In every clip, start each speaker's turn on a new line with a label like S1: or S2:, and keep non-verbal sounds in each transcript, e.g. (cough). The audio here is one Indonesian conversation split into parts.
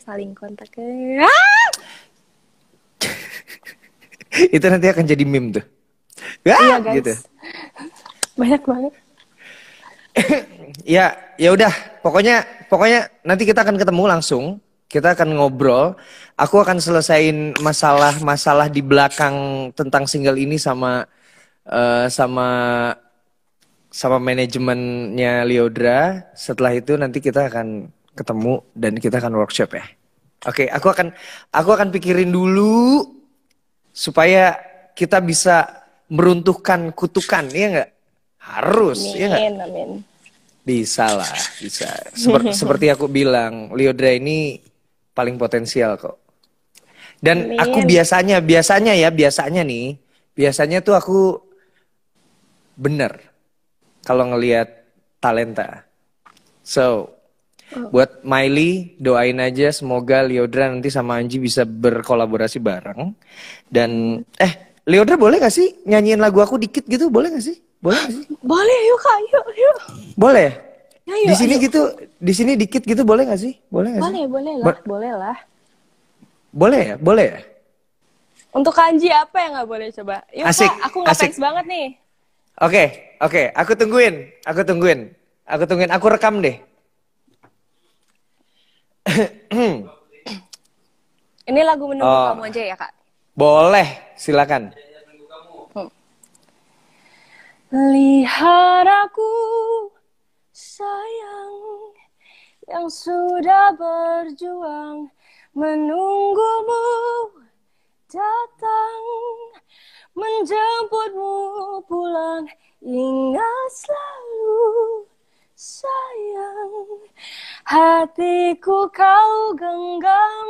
S1: saling kontak ke ah! (laughs) itu nanti akan jadi meme tuh ah! iya, guys. gitu banyak banget (laughs) ya ya udah pokoknya pokoknya nanti kita akan ketemu langsung kita akan ngobrol aku akan selesain masalah-masalah di belakang tentang single ini sama uh, sama sama manajemennya Liodra setelah itu nanti kita akan ketemu dan kita akan workshop ya. Oke, aku akan aku akan pikirin dulu supaya kita bisa meruntuhkan kutukan, ya nggak? Harus, amin, ya nggak? Amin. amin. Bisa lah, bisa. Seperti, (laughs) seperti aku bilang, Liodra ini paling potensial kok. Dan amin. aku biasanya, biasanya ya, biasanya nih, biasanya tuh aku bener kalau ngelihat talenta. So, Oh. Buat Miley doain aja semoga Leodra nanti sama Anji bisa berkolaborasi bareng. Dan eh Leodra boleh gak sih nyanyiin lagu aku dikit gitu? Boleh gak sih? Boleh gak sih? Boleh yuk kak, yuk yuk. Boleh. Ya, yuk, di sini ayo. gitu, di sini dikit gitu boleh gak sih? Boleh gak boleh, sih? Boleh, lah, Bo boleh lah. Boleh ya? Boleh ya? Untuk kanji apa yang gak boleh coba? Yuk asik, kak, aku ngefans banget nih. Oke, okay, oke, okay. aku tungguin, aku tungguin, aku tungguin, aku rekam deh. Ini lagu menunggu oh. kamu aja ya kak? Boleh, silakan. Lihat aku sayang yang sudah berjuang menunggumu Hatiku kau genggam,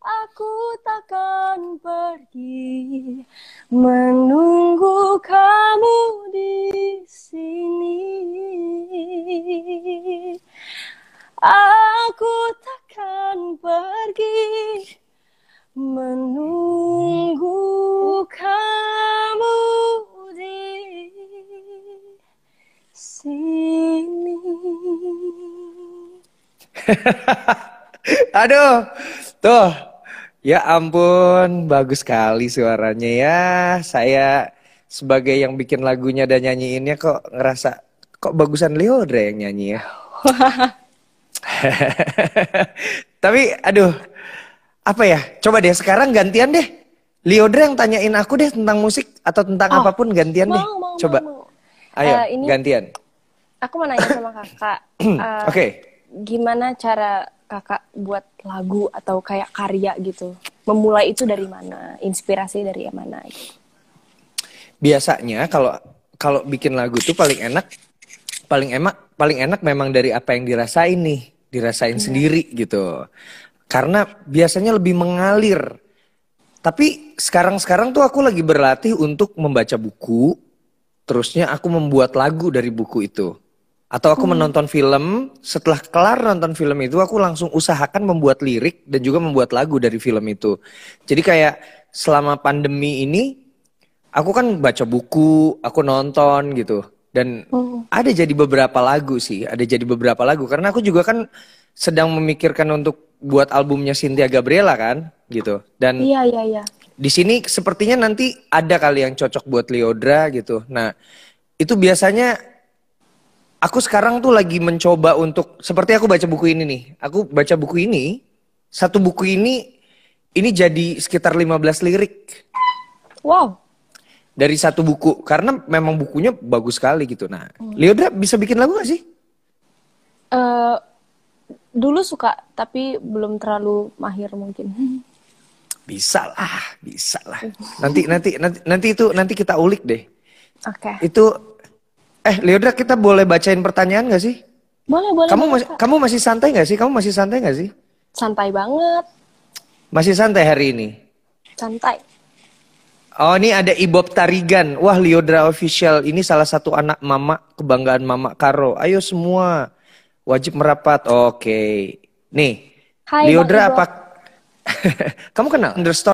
S1: aku takkan pergi menunggu kamu di sini. Aku takkan pergi menunggu. (laughs) Aduh, tuh. Ya ampun, bagus sekali suaranya ya. Saya sebagai yang bikin lagunya dan nyanyiinnya kok ngerasa kok bagusan Leo Leodra yang nyanyi ya. (laughs) Tapi aduh, apa ya? Coba deh sekarang gantian deh. Leo Leodra yang tanyain aku deh tentang musik atau tentang oh, apapun gantian deh. Coba. Ayo, eh, gantian. Aku mau nanya sama kakak. (clears throat) Eh, Oke gimana cara kakak buat lagu atau kayak karya gitu? Memulai itu dari mana? Inspirasi dari mana? Biasanya kalau kalau bikin lagu tuh paling enak paling enak paling enak memang dari apa yang dirasain nih, dirasain hmm. sendiri gitu. Karena biasanya lebih mengalir. Tapi sekarang-sekarang tuh aku lagi berlatih untuk membaca buku, terusnya aku membuat lagu dari buku itu atau aku hmm. menonton film, setelah kelar nonton film itu aku langsung usahakan membuat lirik dan juga membuat lagu dari film itu. Jadi kayak selama pandemi ini aku kan baca buku, aku nonton gitu. Dan oh. ada jadi beberapa lagu sih, ada jadi beberapa lagu karena aku juga kan sedang memikirkan untuk buat albumnya Cynthia Gabriela kan gitu. Dan Iya, iya, iya. Di sini sepertinya nanti ada kali yang cocok buat Leodra gitu. Nah, itu biasanya aku sekarang tuh lagi mencoba untuk seperti aku baca buku ini nih. Aku baca buku ini, satu buku ini ini jadi sekitar 15 lirik. Wow. Dari satu buku karena memang bukunya bagus sekali gitu. Nah, hmm. Leodra bisa bikin lagu gak sih? Uh, dulu suka tapi belum terlalu mahir mungkin. Bisa lah, bisa lah. (laughs) Nanti nanti nanti nanti itu nanti kita ulik deh. Oke. Okay. Itu Eh, Leodra, kita boleh bacain pertanyaan gak sih? Boleh, boleh. Kamu, mas kamu masih santai gak sih? Kamu masih santai gak sih? Santai banget. Masih santai hari ini? Santai. Oh, ini ada Ibob Tarigan. Wah, Leodra Official. Ini salah satu anak mama, kebanggaan mama Karo. Ayo semua, wajib merapat. Oke. Nih, Hai, Leodra apa... (laughs) Kamu kenal? Understore.